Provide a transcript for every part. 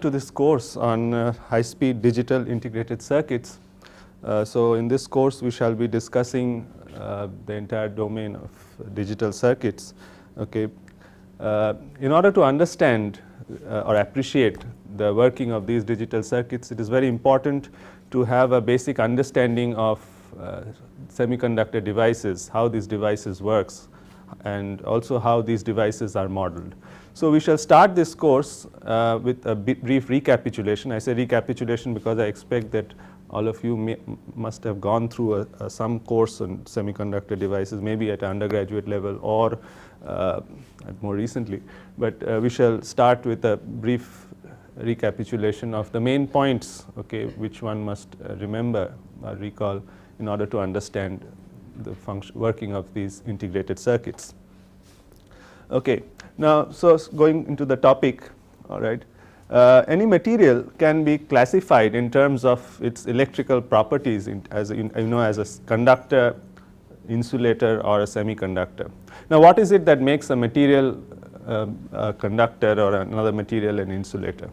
to this course on uh, high-speed digital integrated circuits. Uh, so in this course we shall be discussing uh, the entire domain of digital circuits. Okay. Uh, in order to understand uh, or appreciate the working of these digital circuits, it is very important to have a basic understanding of uh, semiconductor devices, how these devices works, and also how these devices are modeled. So, we shall start this course uh, with a brief recapitulation. I say recapitulation because I expect that all of you may, must have gone through a, a some course on semiconductor devices, maybe at undergraduate level or uh, more recently. But uh, we shall start with a brief recapitulation of the main points, okay, which one must uh, remember or recall in order to understand the working of these integrated circuits. Okay, now so going into the topic, all right. Uh, any material can be classified in terms of its electrical properties in, as in, you know as a conductor, insulator or a semiconductor. Now, what is it that makes a material uh, a conductor or another material an insulator?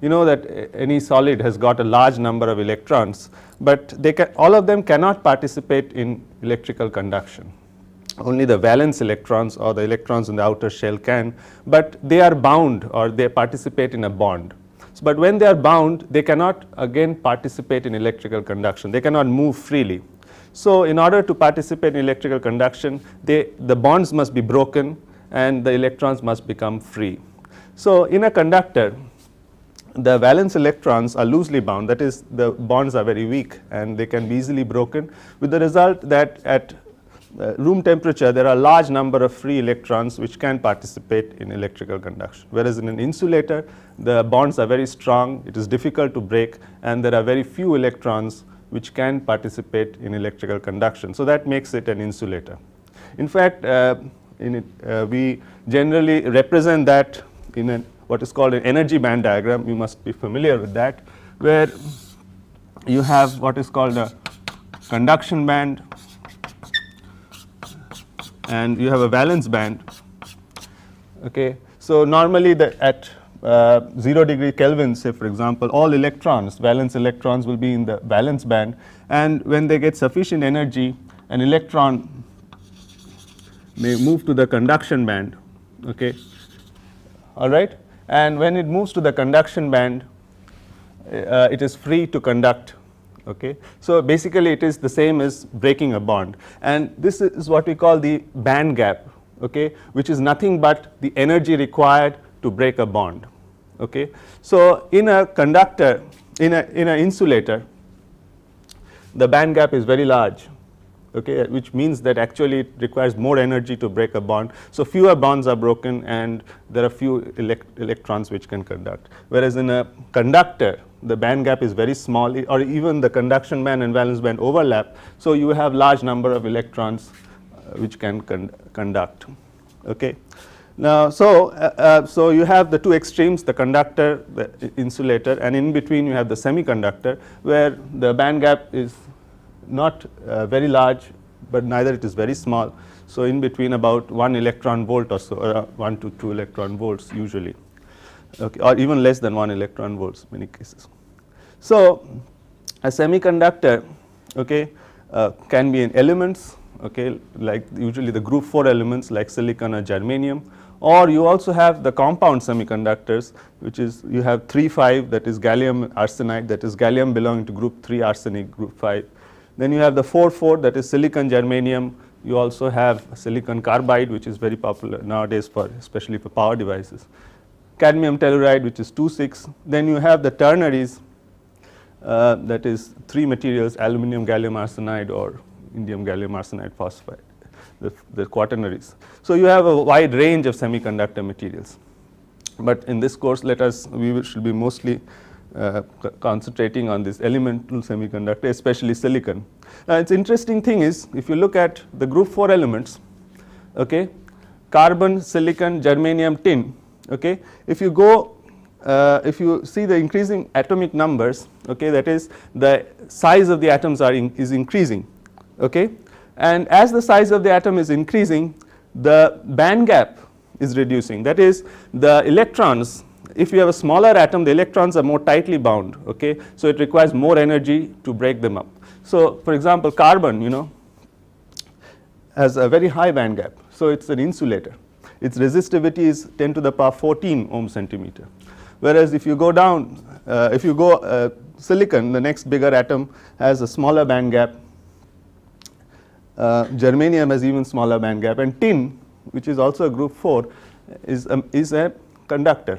you know that eh, any solid has got a large number of electrons, but they can, all of them cannot participate in electrical conduction. Only the valence electrons or the electrons in the outer shell can, but they are bound or they participate in a bond. So, but when they are bound, they cannot again participate in electrical conduction. They cannot move freely. So, in order to participate in electrical conduction, they, the bonds must be broken and the electrons must become free. So, in a conductor, the valence electrons are loosely bound that is the bonds are very weak and they can be easily broken with the result that at uh, room temperature there are a large number of free electrons which can participate in electrical conduction whereas in an insulator the bonds are very strong it is difficult to break and there are very few electrons which can participate in electrical conduction so that makes it an insulator in fact uh, in it, uh, we generally represent that in an what is called an energy band diagram you must be familiar with that where you have what is called a conduction band and you have a valence band okay so normally the at uh, 0 degree Kelvin say for example all electrons valence electrons will be in the valence band and when they get sufficient energy an electron may move to the conduction band okay all right and when it moves to the conduction band uh, it is free to conduct okay. So basically it is the same as breaking a bond and this is what we call the band gap okay which is nothing but the energy required to break a bond okay. So in a conductor in a in an insulator the band gap is very large okay, which means that actually it requires more energy to break a bond. So, fewer bonds are broken and there are few elect electrons which can conduct. Whereas, in a conductor the band gap is very small or even the conduction band and valence band overlap. So, you have large number of electrons uh, which can con conduct. Okay. Now, so, uh, uh, so you have the two extremes the conductor the insulator and in between you have the semiconductor where the band gap is not uh, very large, but neither it is very small. So, in between about 1 electron volt or so, uh, 1 to 2 electron volts usually, okay, or even less than 1 electron volts many cases. So, a semiconductor okay, uh, can be in elements okay, like usually the group 4 elements like silicon or germanium or you also have the compound semiconductors which is you have 3 5 that is gallium arsenide that is gallium belonging to group 3 arsenic group 5 then you have the 4-4 that is silicon germanium. You also have silicon carbide which is very popular nowadays for especially for power devices. Cadmium telluride which is 2-6. Then you have the ternaries uh, that is 3 materials aluminum gallium arsenide or indium gallium arsenide phosphide the, the quaternaries. So, you have a wide range of semiconductor materials, but in this course let us we should be mostly uh, concentrating on this elemental semiconductor, especially silicon. Now, it's interesting thing is if you look at the group 4 elements, okay, carbon, silicon, germanium, tin, okay, if you go uh, if you see the increasing atomic numbers, okay, that is the size of the atoms are in, is increasing, okay, and as the size of the atom is increasing, the band gap is reducing. That is, the electrons if you have a smaller atom, the electrons are more tightly bound, okay? So it requires more energy to break them up. So for example, carbon, you know, has a very high band gap. So it's an insulator. Its resistivity is 10 to the power 14 ohm centimeter. Whereas if you go down, uh, if you go uh, silicon, the next bigger atom has a smaller band gap. Uh, germanium has even smaller band gap and tin, which is also a group 4, is a, um, is a conductor.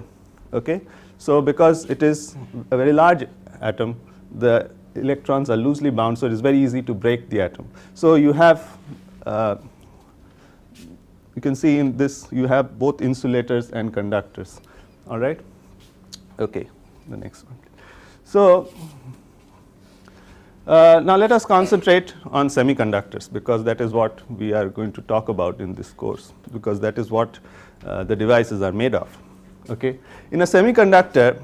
Okay? So because it is a very large atom, the electrons are loosely bound, so it is very easy to break the atom. So you have, uh, you can see in this, you have both insulators and conductors. All right? Okay, the next one. So uh, now let us concentrate on semiconductors because that is what we are going to talk about in this course because that is what uh, the devices are made of okay in a semiconductor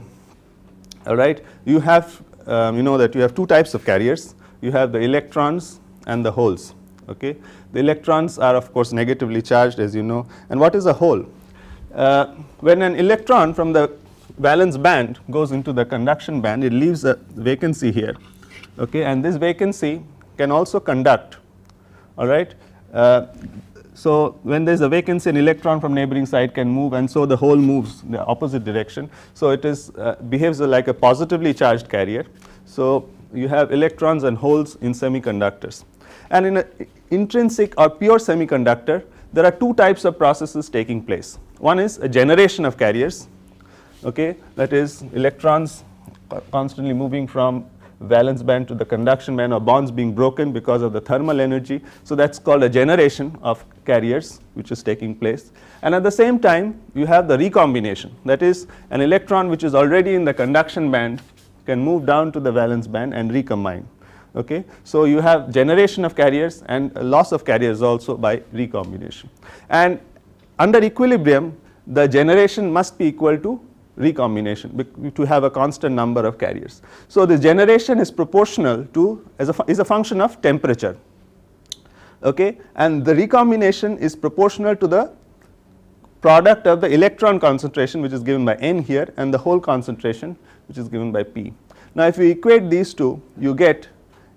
all right you have um, you know that you have two types of carriers you have the electrons and the holes okay the electrons are of course negatively charged as you know and what is a hole uh, when an electron from the valence band goes into the conduction band it leaves a vacancy here okay and this vacancy can also conduct all right uh, so, when there is a vacancy an electron from neighboring side can move and so the hole moves the opposite direction. So, it is uh, behaves like a positively charged carrier. So, you have electrons and holes in semiconductors and in an intrinsic or pure semiconductor there are two types of processes taking place. One is a generation of carriers okay that is electrons constantly moving from valence band to the conduction band or bonds being broken because of the thermal energy. So that's called a generation of carriers which is taking place. And at the same time you have the recombination that is an electron which is already in the conduction band can move down to the valence band and recombine. Okay. So you have generation of carriers and loss of carriers also by recombination. And under equilibrium the generation must be equal to recombination to have a constant number of carriers. So the generation is proportional to is a is a function of temperature. Okay, and the recombination is proportional to the product of the electron concentration which is given by n here and the whole concentration which is given by p. Now if we equate these two you get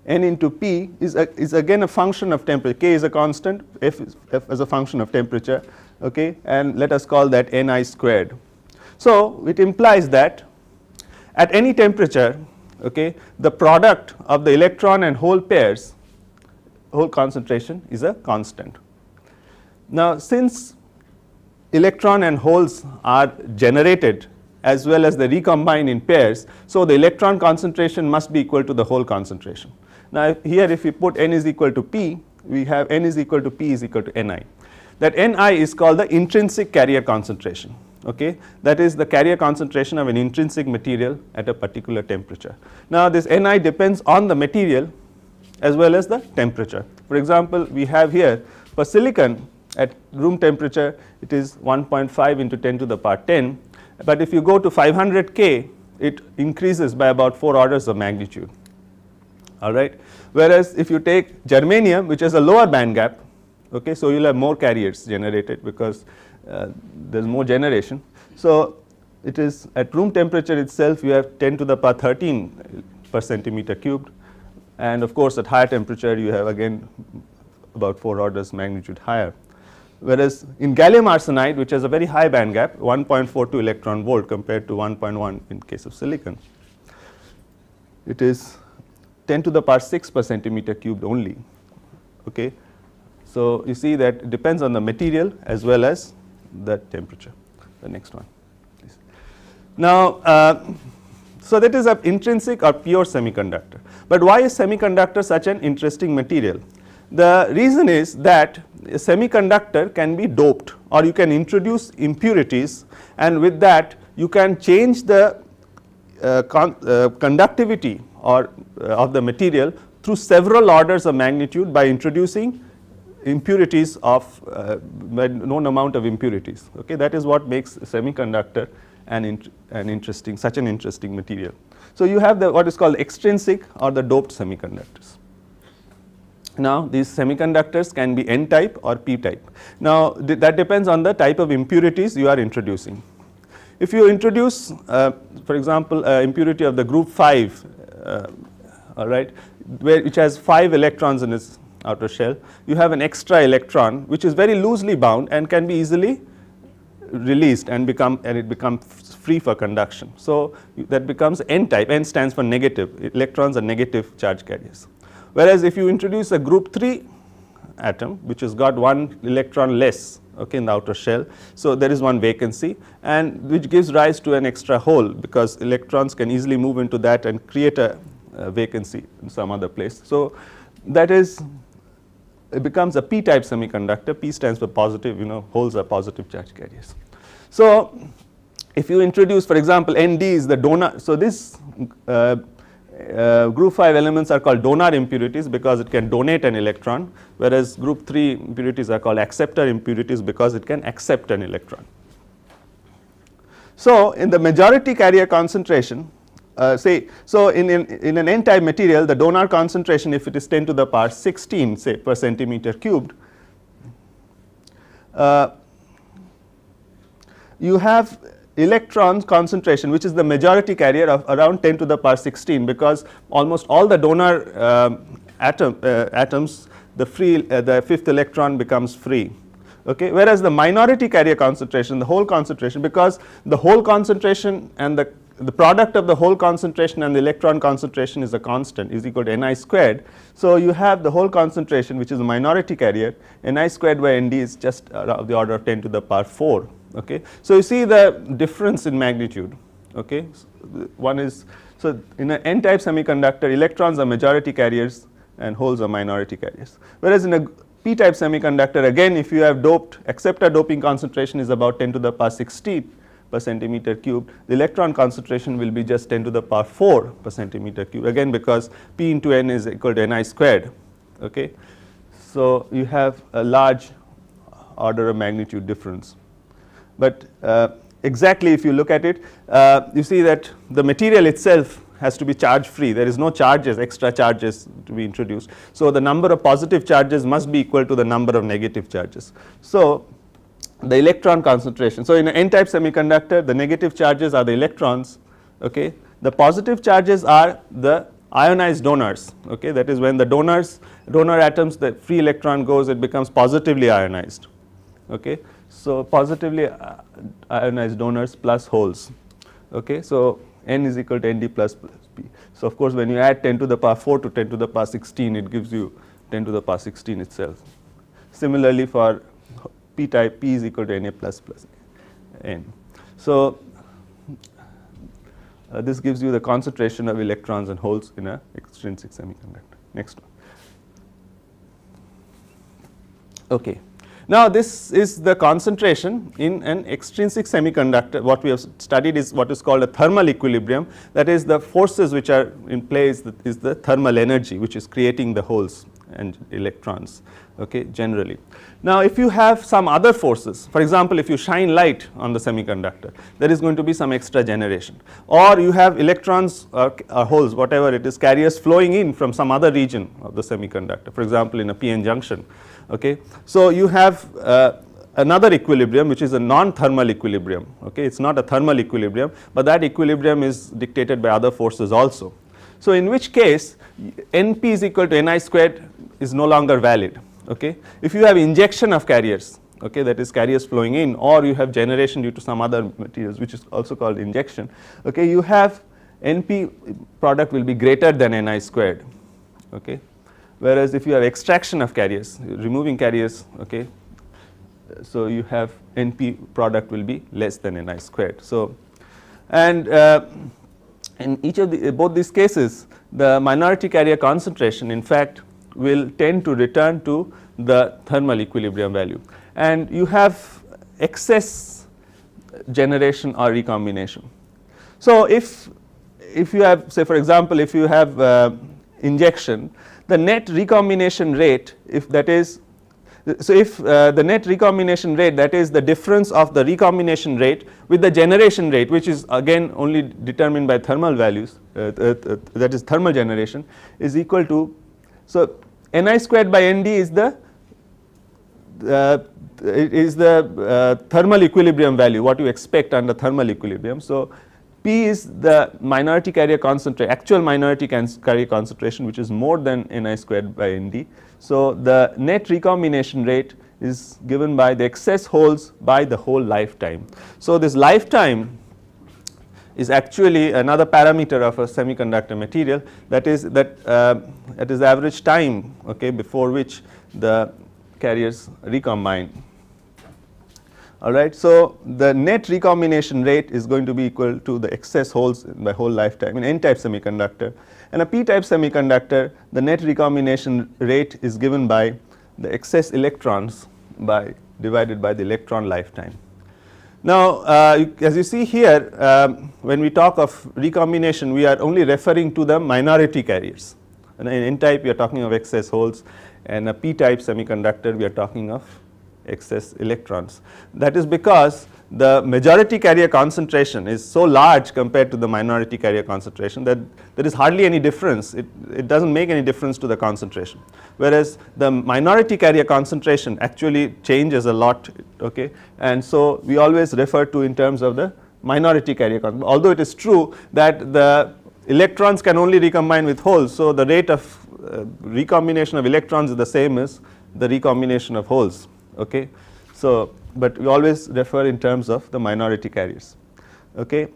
n into p is, a, is again a function of temperature k is a constant f is, f a function of temperature okay and let us call that ni squared so it implies that at any temperature okay, the product of the electron and hole pairs hole concentration is a constant. Now since electron and holes are generated as well as they recombine in pairs. So, the electron concentration must be equal to the hole concentration. Now, here if we put n is equal to p, we have n is equal to p is equal to ni. That ni is called the intrinsic carrier concentration okay that is the carrier concentration of an intrinsic material at a particular temperature now this ni depends on the material as well as the temperature for example we have here for silicon at room temperature it is 1.5 into 10 to the power 10 but if you go to 500 K it increases by about 4 orders of magnitude alright. Whereas if you take germanium which has a lower band gap okay so you will have more carriers generated because uh, there is more generation. So, it is at room temperature itself you have 10 to the power 13 per centimeter cubed and of course, at higher temperature you have again about 4 orders magnitude higher. Whereas, in gallium arsenide which has a very high band gap 1.42 electron volt compared to 1.1 in case of silicon, it is 10 to the power 6 per centimeter cubed only. Okay. So, you see that depends on the material as well as the temperature. The next one, please. Now, uh, so that is an intrinsic or pure semiconductor. But why is semiconductor such an interesting material? The reason is that a semiconductor can be doped or you can introduce impurities and with that you can change the uh, con uh, conductivity or uh, of the material through several orders of magnitude by introducing impurities of uh, known amount of impurities. Okay, that is what makes semiconductor an, int an interesting, such an interesting material. So you have the what is called extrinsic or the doped semiconductors. Now these semiconductors can be n-type or p-type. Now th that depends on the type of impurities you are introducing. If you introduce, uh, for example, uh, impurity of the group 5, uh, all right, where, which has 5 electrons in its outer shell, you have an extra electron which is very loosely bound and can be easily released and become and it becomes free for conduction. So, that becomes n type n stands for negative electrons are negative charge carriers. Whereas, if you introduce a group 3 atom which has got one electron less okay, in the outer shell. So, there is one vacancy and which gives rise to an extra hole because electrons can easily move into that and create a, a vacancy in some other place. So, that is it becomes a p-type semiconductor. P stands for positive, you know, holes are positive charge carriers. So if you introduce, for example, ND is the donor. So this uh, uh, group 5 elements are called donor impurities because it can donate an electron, whereas group 3 impurities are called acceptor impurities because it can accept an electron. So in the majority carrier concentration, uh, say so in, in, in an n type material the donor concentration if it is 10 to the power 16 say per centimeter cubed uh, you have electron concentration which is the majority carrier of around 10 to the power 16 because almost all the donor um, uh, atom, atoms the free uh, the fifth electron becomes free okay whereas the minority carrier concentration the whole concentration because the whole concentration and the the product of the whole concentration and the electron concentration is a constant is equal to n i squared. So, you have the whole concentration which is a minority carrier n i squared by n d is just uh, of the order of 10 to the power 4. Okay. So, you see the difference in magnitude okay. one is so in an n type semiconductor electrons are majority carriers and holes are minority carriers whereas in a p type semiconductor again if you have doped acceptor doping concentration is about 10 to the power 16 per centimeter cubed, the electron concentration will be just 10 to the power 4 per centimeter cubed again because P into n is equal to ni squared. Okay. So, you have a large order of magnitude difference, but uh, exactly if you look at it uh, you see that the material itself has to be charge free there is no charges extra charges to be introduced. So, the number of positive charges must be equal to the number of negative charges. So, the electron concentration. So, in an n-type semiconductor the negative charges are the electrons okay the positive charges are the ionized donors okay that is when the donors donor atoms the free electron goes it becomes positively ionized okay so positively uh, ionized donors plus holes okay so n is equal to nd plus, plus p so of course when you add 10 to the power 4 to 10 to the power 16 it gives you 10 to the power 16 itself similarly for p type p is equal to na plus plus n. So uh, this gives you the concentration of electrons and holes in a extrinsic semiconductor. Next one. Okay. Now this is the concentration in an extrinsic semiconductor what we have studied is what is called a thermal equilibrium that is the forces which are in place is the thermal energy which is creating the holes and electrons okay, generally. Now, if you have some other forces, for example, if you shine light on the semiconductor, there is going to be some extra generation or you have electrons or, uh, or uh, holes, whatever it is carriers flowing in from some other region of the semiconductor, for example, in a p-n junction. Okay. So, you have uh, another equilibrium which is a non-thermal equilibrium. Okay, It is not a thermal equilibrium, but that equilibrium is dictated by other forces also. So, in which case np is equal to ni squared is no longer valid. Okay. If you have injection of carriers, okay, that is carriers flowing in or you have generation due to some other materials which is also called injection, okay, you have NP product will be greater than Ni squared. Okay. Whereas, if you have extraction of carriers, removing carriers, okay, so you have NP product will be less than Ni squared. So, and uh, in each of the uh, both these cases the minority carrier concentration in fact will tend to return to the thermal equilibrium value and you have excess generation or recombination. So, if if you have say for example, if you have uh, injection the net recombination rate if that is so if uh, the net recombination rate that is the difference of the recombination rate with the generation rate which is again only determined by thermal values uh, that is thermal generation is equal to so ni squared by nd is the uh, is the uh, thermal equilibrium value what you expect under thermal equilibrium. So P is the minority carrier concentration actual minority carrier concentration which is more than ni squared by nd. So the net recombination rate is given by the excess holes by the whole lifetime. So this lifetime is actually another parameter of a semiconductor material that is that uh, that is the average time okay before which the carriers recombine all right. So, the net recombination rate is going to be equal to the excess holes by whole lifetime in n-type semiconductor and a p-type semiconductor the net recombination rate is given by the excess electrons by divided by the electron lifetime. Now, uh, as you see here um, when we talk of recombination we are only referring to the minority carriers and in n type we are talking of excess holes and a p type semiconductor we are talking of excess electrons. That is because the majority carrier concentration is so large compared to the minority carrier concentration that there is hardly any difference, it, it does not make any difference to the concentration. Whereas, the minority carrier concentration actually changes a lot okay, and so we always refer to in terms of the minority carrier concentration. Although it is true that the electrons can only recombine with holes, so the rate of uh, recombination of electrons is the same as the recombination of holes. Okay. So, but we always refer in terms of the minority carriers. Okay.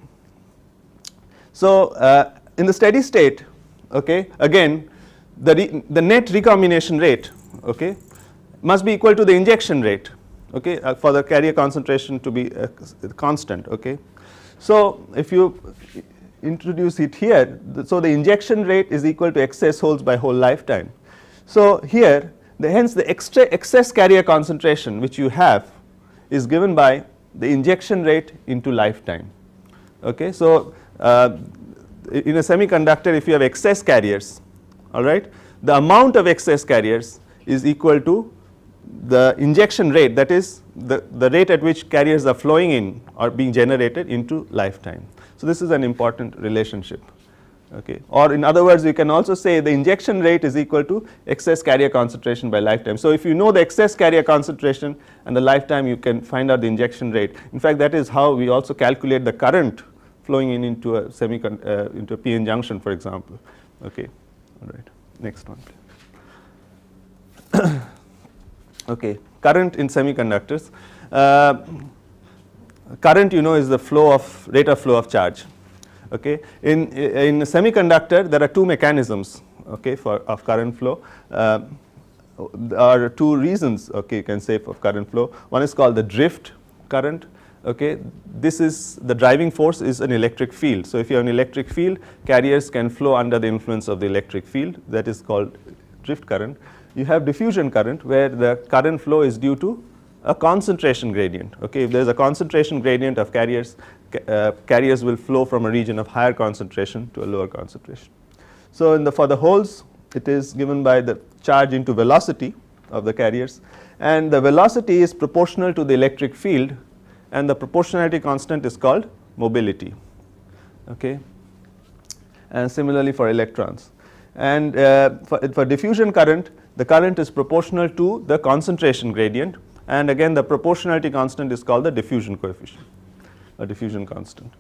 So, uh, in the steady state, okay, again the, re, the net recombination rate okay, must be equal to the injection rate okay, uh, for the carrier concentration to be uh, constant. Okay. So, if you introduce it here, th so the injection rate is equal to excess holes by whole lifetime. So, here the hence the extra excess carrier concentration which you have is given by the injection rate into lifetime. Okay. So, uh, in a semiconductor if you have excess carriers all right the amount of excess carriers is equal to the injection rate that is the, the rate at which carriers are flowing in or being generated into lifetime. So, this is an important relationship okay or in other words you can also say the injection rate is equal to excess carrier concentration by lifetime. So, if you know the excess carrier concentration and the lifetime you can find out the injection rate in fact that is how we also calculate the current flowing in into a semi uh, into a PN junction for example okay all right next one okay current in semiconductors uh, current you know is the flow of rate of flow of charge Okay. In, in semiconductor there are two mechanisms okay, for of current flow. Uh, there are two reasons okay, you can say of current flow. One is called the drift current okay this is the driving force is an electric field so if you have an electric field carriers can flow under the influence of the electric field that is called drift current you have diffusion current where the current flow is due to a concentration gradient okay if there is a concentration gradient of carriers uh, carriers will flow from a region of higher concentration to a lower concentration. So, the, for the holes it is given by the charge into velocity of the carriers and the velocity is proportional to the electric field and the proportionality constant is called mobility okay and similarly for electrons and uh, for, for diffusion current the current is proportional to the concentration gradient and again the proportionality constant is called the diffusion coefficient a diffusion constant.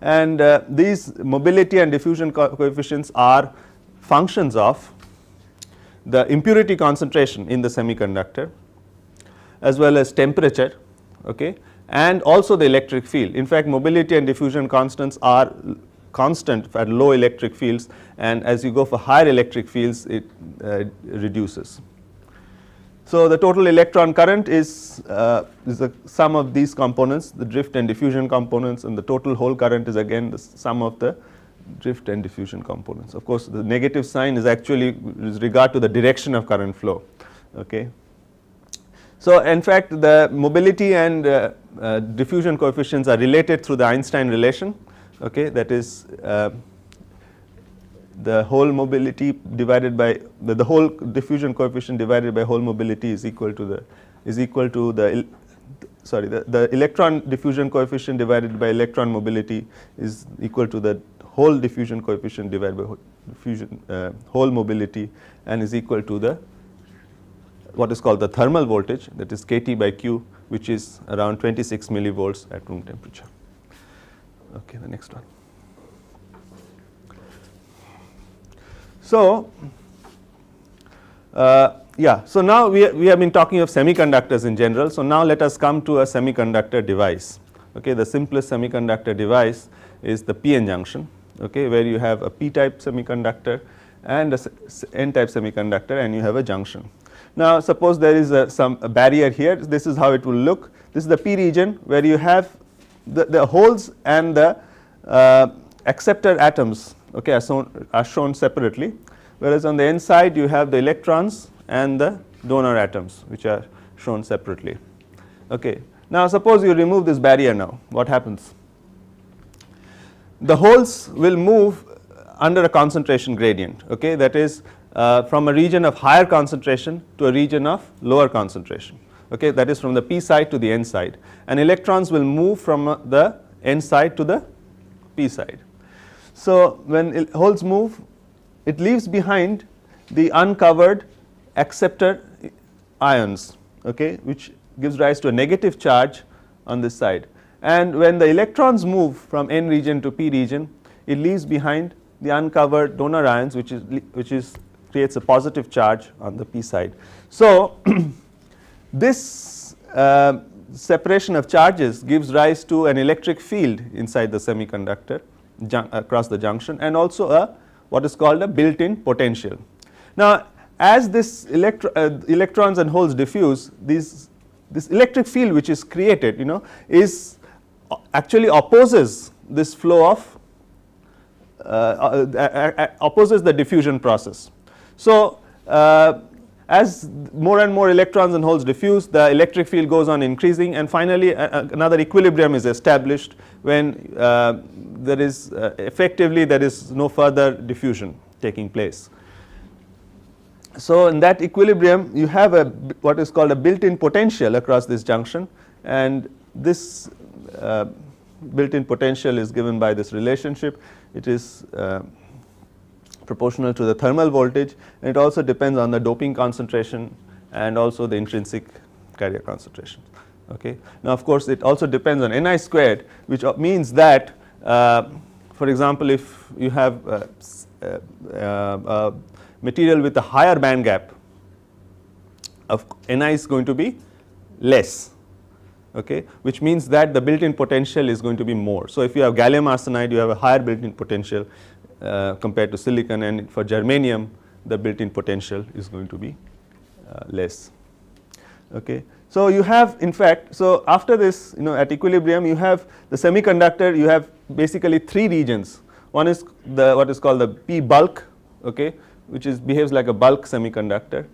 And uh, these mobility and diffusion co coefficients are functions of the impurity concentration in the semiconductor as well as temperature okay, and also the electric field. In fact, mobility and diffusion constants are constant at low electric fields and as you go for higher electric fields it uh, reduces. So, the total electron current is, uh, is the sum of these components the drift and diffusion components and the total hole current is again the sum of the drift and diffusion components. Of course, the negative sign is actually with regard to the direction of current flow. Okay. So, in fact, the mobility and uh, uh, diffusion coefficients are related through the Einstein relation okay, that is uh, the whole mobility divided by the, the, whole diffusion coefficient divided by whole mobility is equal to the is equal to the sorry the, the electron diffusion coefficient divided by electron mobility is equal to the whole diffusion coefficient divided by whole diffusion uh, whole mobility and is equal to the what is called the thermal voltage that is kT by Q which is around 26 millivolts at room temperature. Okay, the next one. So, uh, yeah, so now we, we have been talking of semiconductors in general. So, now let us come to a semiconductor device. Okay, the simplest semiconductor device is the p-n junction, okay, where you have a p-type semiconductor and a n-type semiconductor and you have a junction. Now, suppose there is a, some a barrier here, this is how it will look. This is the p region where you have the, the holes and the uh, acceptor atoms okay, as, shown, as shown separately. Whereas on the n side you have the electrons and the donor atoms which are shown separately. Okay. Now suppose you remove this barrier now what happens? The holes will move under a concentration gradient okay that is uh, from a region of higher concentration to a region of lower concentration okay that is from the p side to the n side and electrons will move from uh, the n side to the p side so, when holes move it leaves behind the uncovered acceptor ions okay, which gives rise to a negative charge on this side. And when the electrons move from n region to p region it leaves behind the uncovered donor ions which is which is creates a positive charge on the p side. So, this uh, separation of charges gives rise to an electric field inside the semiconductor uh, across the junction and also a what is called a built-in potential. Now as this electro, uh, electrons and holes diffuse these this electric field which is created you know is uh, actually opposes this flow of uh, uh, uh opposes the diffusion process. So, as more and more electrons and holes diffuse, the electric field goes on increasing and finally, another equilibrium is established when uh, there is uh, effectively there is no further diffusion taking place. So, in that equilibrium you have a what is called a built in potential across this junction and this uh, built in potential is given by this relationship it is uh, proportional to the thermal voltage and it also depends on the doping concentration and also the intrinsic carrier concentration. Okay. Now of course it also depends on Ni squared which uh, means that uh, for example if you have uh, uh, material with a higher band gap of Ni is going to be less okay, which means that the built-in potential is going to be more. So, if you have gallium arsenide, you have a higher built-in potential, uh, compared to silicon and for germanium the built-in potential is going to be uh, less. Okay. So, you have in fact, so after this you know at equilibrium you have the semiconductor you have basically three regions one is the what is called the p bulk okay which is behaves like a bulk semiconductor.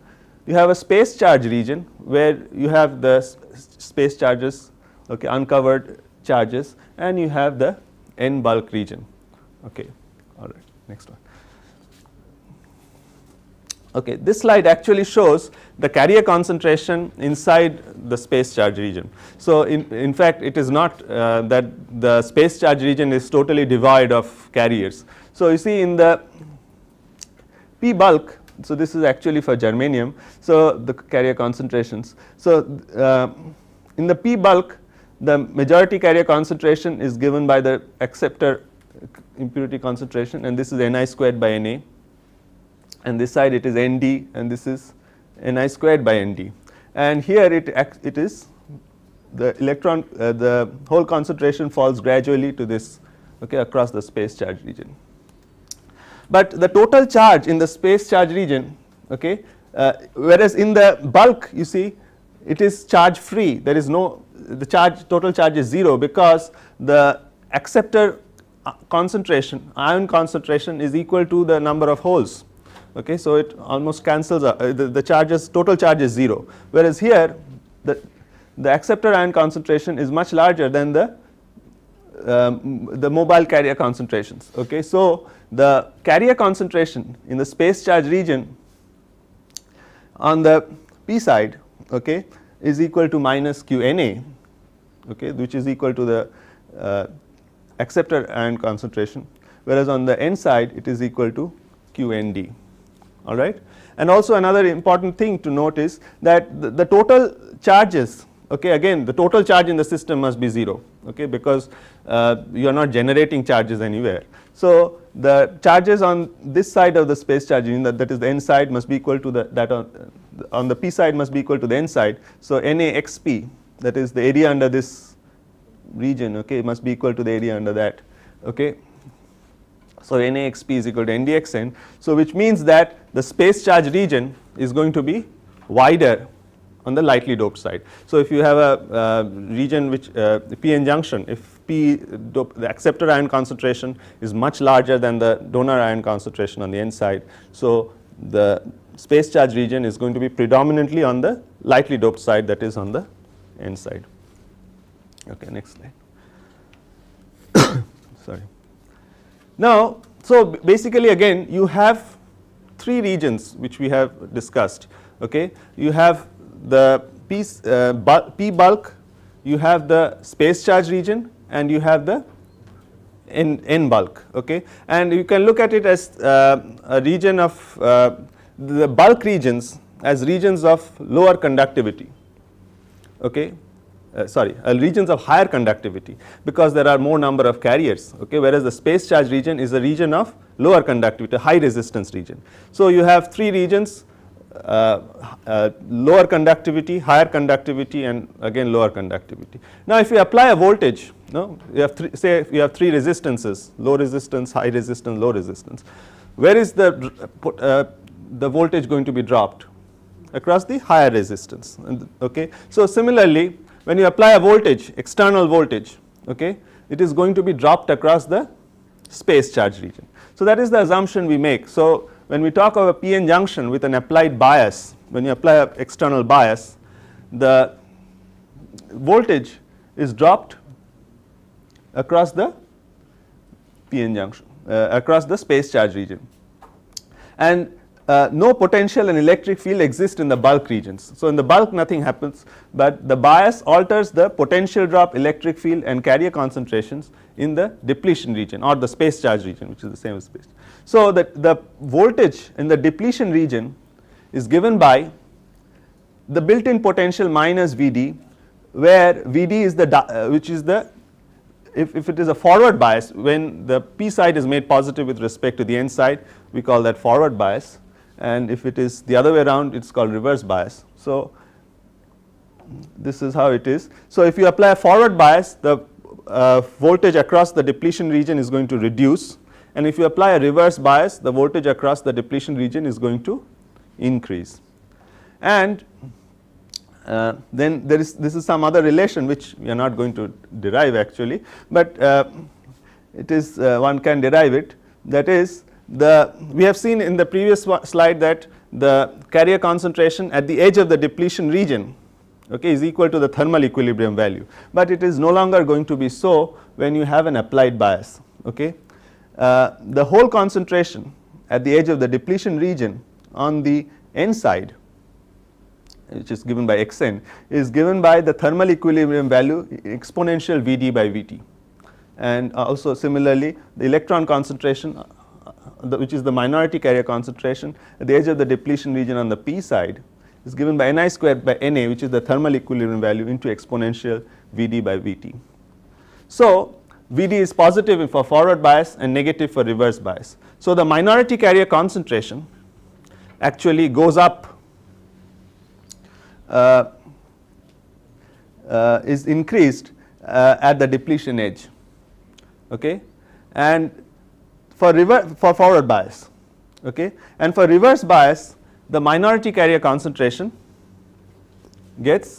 You have a space charge region where you have the space charges okay uncovered charges and you have the n bulk region okay. All right, next one. Okay, this slide actually shows the carrier concentration inside the space charge region. So, in, in fact, it is not uh, that the space charge region is totally devoid of carriers. So, you see in the P bulk, so this is actually for germanium, so the carrier concentrations. So, uh, in the P bulk, the majority carrier concentration is given by the acceptor impurity concentration and this is Ni squared by Na and this side it is Nd and this is Ni squared by Nd and here it, it is the electron uh, the whole concentration falls gradually to this okay across the space charge region. But the total charge in the space charge region okay uh, whereas in the bulk you see it is charge free there is no the charge total charge is 0 because the acceptor uh, concentration, ion concentration is equal to the number of holes. Okay, so it almost cancels out, uh, the, the charges, total charge is 0, whereas here the, the acceptor ion concentration is much larger than the um, the mobile carrier concentrations. Okay, so the carrier concentration in the space charge region on the p side, okay, is equal to minus QNA, okay, which is equal to the uh, acceptor ion concentration whereas on the n side it is equal to QND all right. And also another important thing to note is that the, the, total charges okay again the total charge in the system must be 0 okay because uh, you are not generating charges anywhere. So, the charges on this side of the space charge unit that is the n side must be equal to the that on, on the p side must be equal to the n side. So, NAXP that is the area under this region okay it must be equal to the area under that okay so naxp is equal to ndxn so which means that the space charge region is going to be wider on the lightly doped side so if you have a uh, region which uh, pn junction if p dope, the acceptor ion concentration is much larger than the donor ion concentration on the n side so the space charge region is going to be predominantly on the lightly doped side that is on the n side Okay, next slide. Sorry. Now, so basically again you have three regions which we have discussed. Okay, you have the p uh, p bulk, you have the space charge region, and you have the n, n bulk. Okay, and you can look at it as uh, a region of uh, the bulk regions as regions of lower conductivity. Okay, uh, sorry, uh, regions of higher conductivity because there are more number of carriers, okay, whereas the space charge region is a region of lower conductivity, high resistance region. So, you have three regions uh, uh lower conductivity, higher conductivity and again lower conductivity. Now, if you apply a voltage, no, you have three, say you have three resistances, low resistance, high resistance, low resistance. Where is the, uh, the voltage going to be dropped? Across the higher resistance, okay. So, similarly, when you apply a voltage external voltage okay it is going to be dropped across the space charge region. So that is the assumption we make. So when we talk of a PN junction with an applied bias when you apply an external bias the voltage is dropped across the PN junction uh, across the space charge region and uh, no potential and electric field exist in the bulk regions. So, in the bulk nothing happens, but the bias alters the potential drop electric field and carrier concentrations in the depletion region or the space charge region which is the same as space. So, the, the voltage in the depletion region is given by the built in potential minus Vd where Vd is the uh, which is the if, if it is a forward bias when the p side is made positive with respect to the n side we call that forward bias and if it is the other way around it is called reverse bias. So, this is how it is. So, if you apply forward bias the uh, voltage across the depletion region is going to reduce and if you apply a reverse bias the voltage across the depletion region is going to increase. And uh, then there is this is some other relation which we are not going to derive actually, but uh, it is uh, one can derive it that is the we have seen in the previous slide that the carrier concentration at the edge of the depletion region okay is equal to the thermal equilibrium value but it is no longer going to be so when you have an applied bias okay uh, the whole concentration at the edge of the depletion region on the n side which is given by xn is given by the thermal equilibrium value exponential vd by vt and uh, also similarly the electron concentration the, which is the minority carrier concentration at the edge of the depletion region on the p side is given by ni squared by na which is the thermal equilibrium value into exponential Vd by Vt. So, Vd is positive for forward bias and negative for reverse bias. So, the minority carrier concentration actually goes up uh, uh, is increased uh, at the depletion edge okay and for reverse for forward bias okay and for reverse bias the minority carrier concentration gets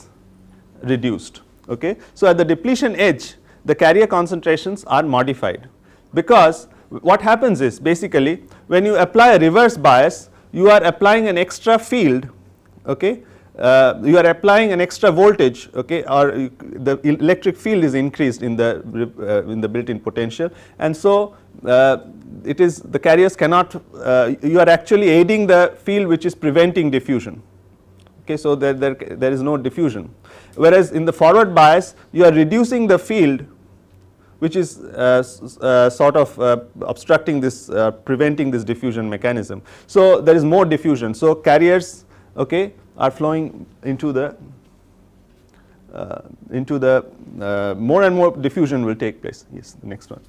reduced okay so at the depletion edge the carrier concentrations are modified because what happens is basically when you apply a reverse bias you are applying an extra field okay uh, you are applying an extra voltage okay or the electric field is increased in the uh, in the built in potential and so uh, it is the carriers cannot uh, you are actually aiding the field which is preventing diffusion okay so there, there there is no diffusion whereas in the forward bias you are reducing the field which is uh, uh, sort of uh, obstructing this uh, preventing this diffusion mechanism. So, there is more diffusion. So, carriers okay, are flowing into the uh, into the uh, more and more diffusion will take place yes the next one.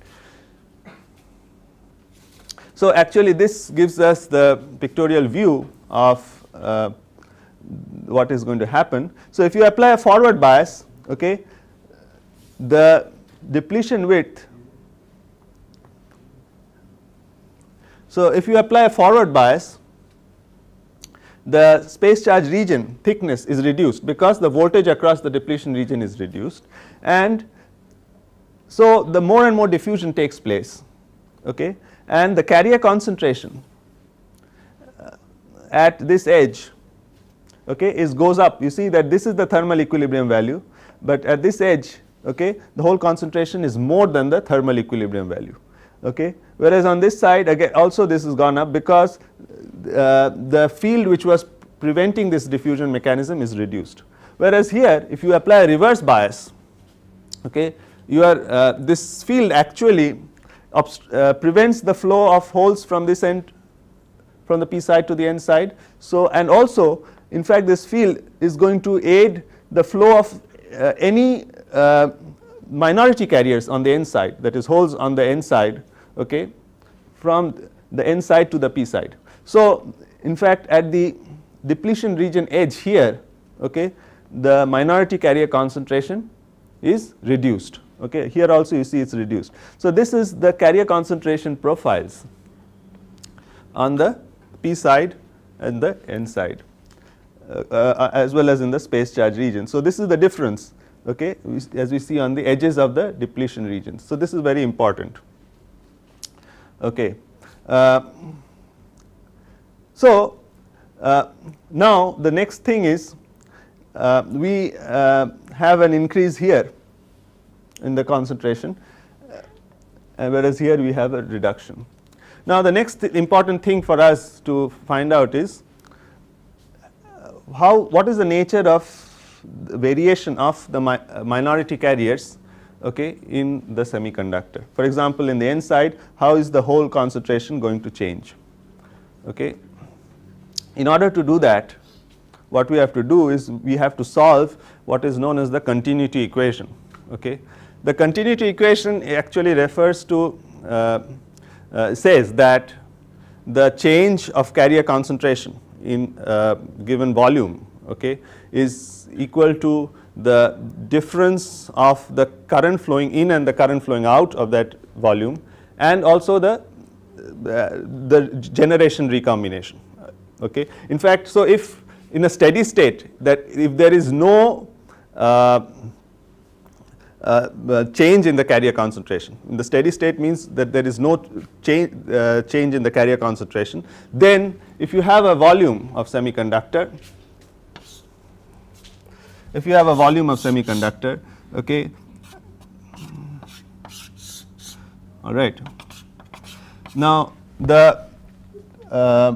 So actually this gives us the pictorial view of uh, what is going to happen. So if you apply a forward bias okay the depletion width so if you apply a forward bias the space charge region thickness is reduced because the voltage across the depletion region is reduced and so the more and more diffusion takes place okay and the carrier concentration uh, at this edge okay is goes up you see that this is the thermal equilibrium value but at this edge okay the whole concentration is more than the thermal equilibrium value okay. Whereas on this side again also this has gone up because uh, the field which was preventing this diffusion mechanism is reduced. Whereas here if you apply a reverse bias, okay, you are uh, this field actually uh, prevents the flow of holes from this end from the p side to the n side. So and also in fact this field is going to aid the flow of uh, any uh, minority carriers on the n side that is holes on the n side okay, from the N side to the P side. So, in fact at the depletion region edge here okay, the minority carrier concentration is reduced okay here also you see it is reduced. So, this is the carrier concentration profiles on the P side and the N side uh, uh, as well as in the space charge region. So, this is the difference okay, as we see on the edges of the depletion regions. So, this is very important. Okay. Uh, so, uh, now the next thing is uh, we uh, have an increase here in the concentration uh, whereas here we have a reduction. Now, the next th important thing for us to find out is uh, how what is the nature of the variation of the mi minority carriers okay, in the semiconductor. For example, in the N side, how is the whole concentration going to change? Okay. In order to do that, what we have to do is we have to solve what is known as the continuity equation. Okay. The continuity equation actually refers to uh, uh, says that the change of carrier concentration in uh, given volume okay, is equal to the difference of the current flowing in and the current flowing out of that volume and also the, uh, the generation recombination. Okay. In fact, so if in a steady state that if there is no uh, uh, uh change in the carrier concentration. In the steady state means that there is no change, uh, change in the carrier concentration. Then if you have a volume of semiconductor if you have a volume of semiconductor okay all right now the uh,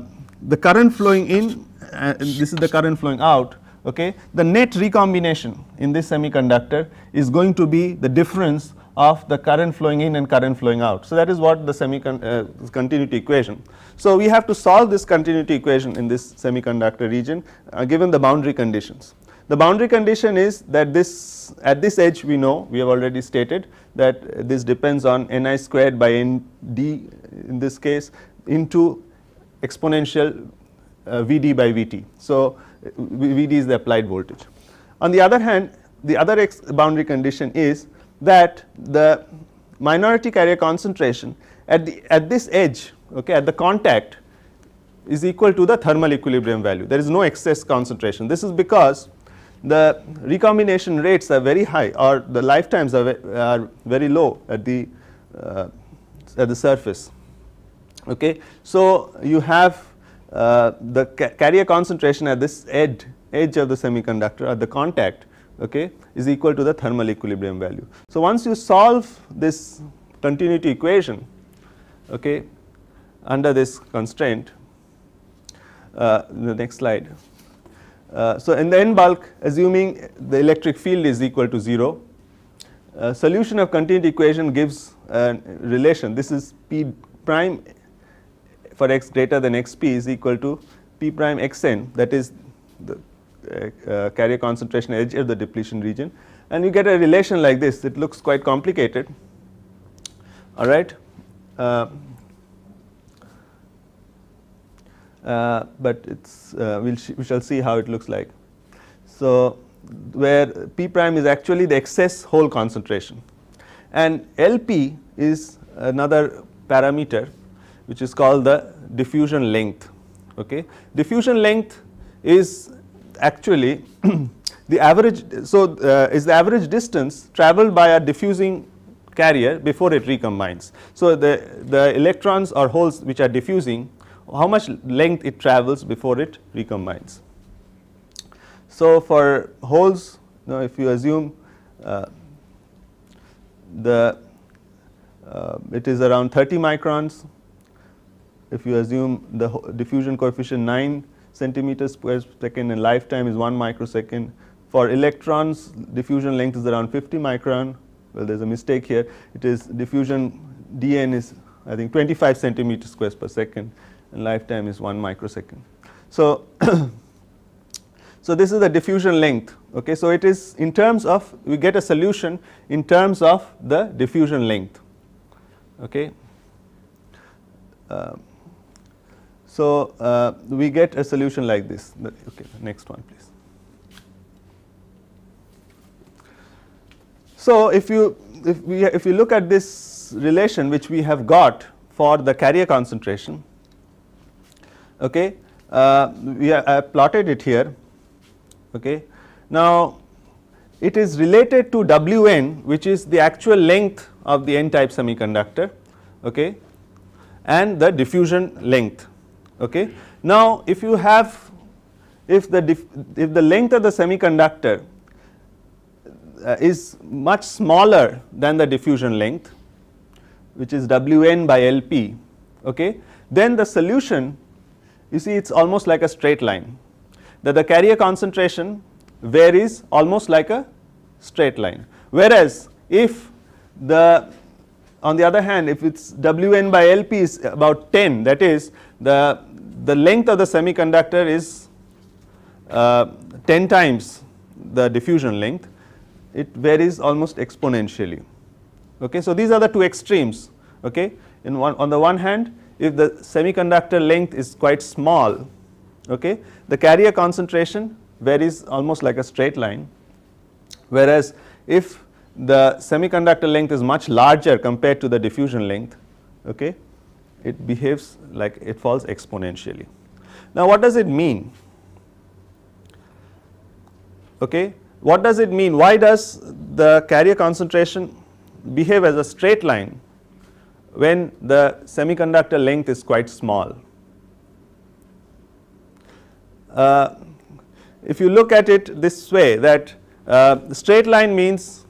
the current flowing in uh, this is the current flowing out okay the net recombination in this semiconductor is going to be the difference of the current flowing in and current flowing out. So, that is what the semiconductor uh, continuity equation. So, we have to solve this continuity equation in this semiconductor region uh, given the boundary conditions. The boundary condition is that this at this edge we know we have already stated that this depends on n i squared by n d in this case into exponential uh, V d by V t. So, uh, V d is the applied voltage. On the other hand the other boundary condition is that the minority carrier concentration at the at this edge okay at the contact is equal to the thermal equilibrium value there is no excess concentration this is because the recombination rates are very high or the lifetimes are, are very low at the uh, at the surface okay so you have uh, the ca carrier concentration at this edge edge of the semiconductor at the contact okay is equal to the thermal equilibrium value so once you solve this continuity equation okay under this constraint uh, the next slide uh, so, in the n bulk assuming the electric field is equal to 0, uh, solution of continuity equation gives a relation this is p prime for x greater than x p is equal to p prime x n that is the uh, uh, carrier concentration edge of the depletion region and you get a relation like this it looks quite complicated all right. Uh, Uh, but it's uh, we'll we shall see how it looks like. So, where P prime is actually the excess hole concentration and LP is another parameter which is called the diffusion length. Okay. Diffusion length is actually the average so uh, is the average distance traveled by a diffusing carrier before it recombines. So, the, the electrons or holes which are diffusing how much length it travels before it recombines. So, for holes now if you assume uh, the uh, it is around 30 microns if you assume the diffusion coefficient 9 centimeters per second and lifetime is 1 microsecond. For electrons diffusion length is around 50 micron well there is a mistake here it is diffusion dn is I think 25 centimeters squares per second and lifetime is 1 microsecond. So, so this is the diffusion length okay so it is in terms of we get a solution in terms of the diffusion length okay uh, so uh, we get a solution like this okay next one please so if you if we if you look at this relation which we have got for the carrier concentration okay uh, we have, I have plotted it here okay now it is related to wn which is the actual length of the n type semiconductor okay and the diffusion length okay now if you have if the if the length of the semiconductor uh, is much smaller than the diffusion length which is wn by lp okay then the solution you see it is almost like a straight line that the carrier concentration varies almost like a straight line. Whereas, if the on the other hand if it is Wn by Lp is about 10 that is the, the length of the semiconductor is uh, 10 times the diffusion length it varies almost exponentially. Okay. So, these are the two extremes okay in one on the one hand if the semiconductor length is quite small okay the carrier concentration varies almost like a straight line whereas if the semiconductor length is much larger compared to the diffusion length okay it behaves like it falls exponentially now what does it mean okay what does it mean why does the carrier concentration behave as a straight line when the semiconductor length is quite small. Uh, if you look at it this way that uh, straight line means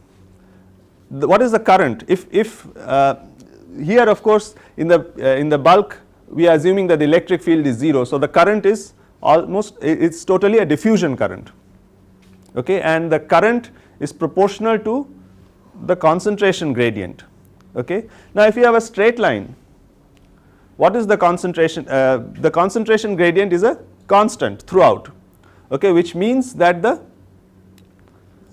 what is the current if, if uh, here of course in the uh, in the bulk we are assuming that the electric field is 0. So, the current is almost it is totally a diffusion current okay and the current is proportional to the concentration gradient okay. Now if you have a straight line what is the concentration uh, the concentration gradient is a constant throughout okay which means that the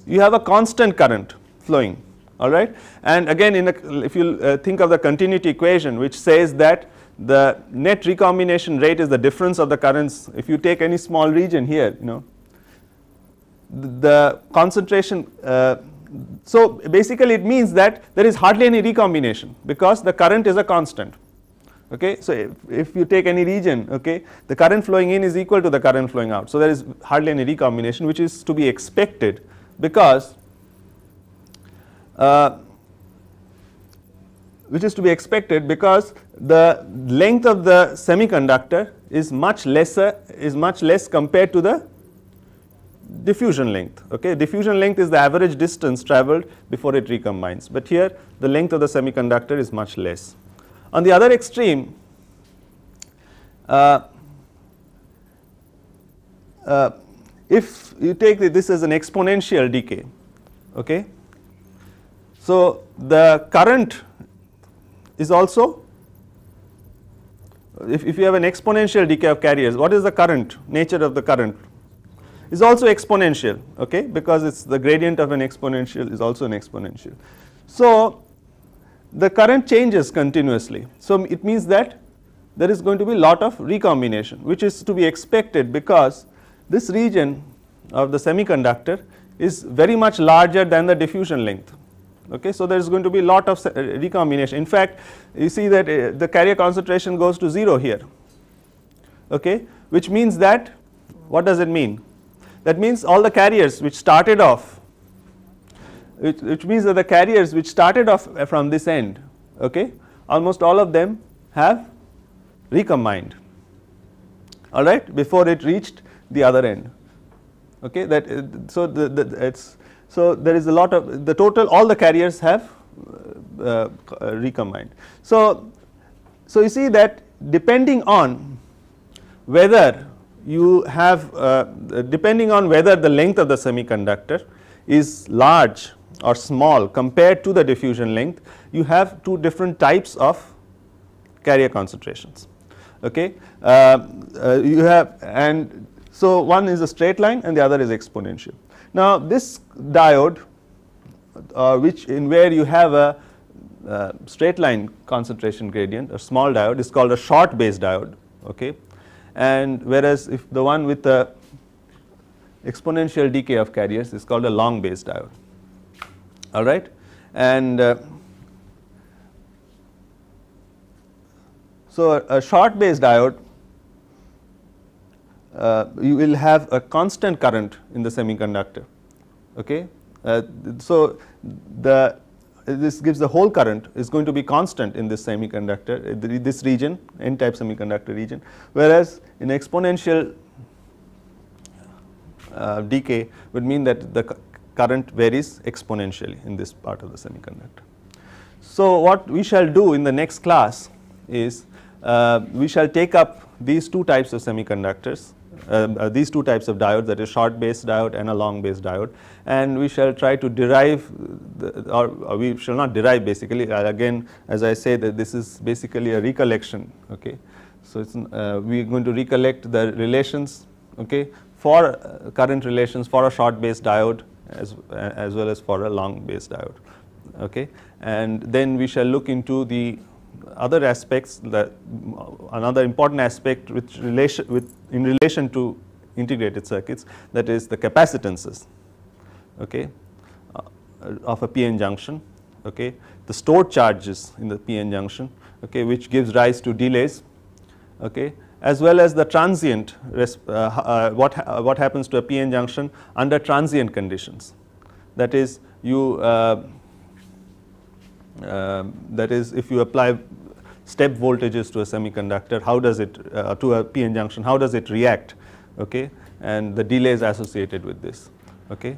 you have a constant current flowing alright and again in a, if you uh, think of the continuity equation which says that the net recombination rate is the difference of the currents if you take any small region here you know the, concentration uh, so basically it means that there is hardly any recombination because the current is a constant okay so if, if, you take any region okay the current flowing in is equal to the current flowing out so there is hardly any recombination which is to be expected because uh, which is to be expected because the length of the semiconductor is much lesser is much less compared to the diffusion length. Okay, diffusion length is the average distance traveled before it recombines, but here the length of the semiconductor is much less. On the other extreme, uh, uh, if you take this as an exponential decay, okay, so the current is also if, if you have an exponential decay of carriers, what is the current nature of the current is also exponential okay because it is the gradient of an exponential is also an exponential. So, the current changes continuously. So, it means that there is going to be lot of recombination which is to be expected because this region of the semiconductor is very much larger than the diffusion length okay. So, there is going to be lot of uh, recombination in fact you see that uh, the carrier concentration goes to 0 here okay which means that what does it mean that means all the carriers which started off, which, which means that the carriers which started off from this end, okay, almost all of them have recombined, all right, before it reached the other end. Okay, that so the, the it's so there is a lot of the total all the carriers have uh, uh, recombined. So, so you see that depending on whether you have uh, depending on whether the length of the semiconductor is large or small compared to the diffusion length you have two different types of carrier concentrations okay uh, uh, you have and so one is a straight line and the other is exponential now this diode uh, which in where you have a uh, straight line concentration gradient a small diode is called a short base diode okay and whereas if the one with the exponential decay of carriers is called a long base diode all right and uh, so a, short base diode uh, you will have a constant current in the semiconductor okay uh, so the this gives the whole current is going to be constant in this semiconductor, uh, this region, n-type semiconductor region, whereas in exponential uh, decay would mean that the current varies exponentially in this part of the semiconductor. So, what we shall do in the next class is uh, we shall take up these two types of semiconductors uh, uh, these two types of diodes, that is short base diode and a long base diode. And we shall try to derive, the, or, or, we shall not derive basically, uh, again as I say that this is basically a recollection, okay. So uh, we are going to recollect the relations, okay, for uh, current relations for a short base diode as, as well as for a long base diode, okay. And then we shall look into the other aspects that another important aspect which relation with in relation to integrated circuits that is the capacitances okay uh, of a pn junction okay the stored charges in the pn junction okay which gives rise to delays okay as well as the transient uh, uh, what ha uh, what happens to a pn junction under transient conditions that is you uh, um, that is, if you apply step voltages to a semiconductor, how does it, uh, to a p-n junction, how does it react, okay, and the delays associated with this, okay.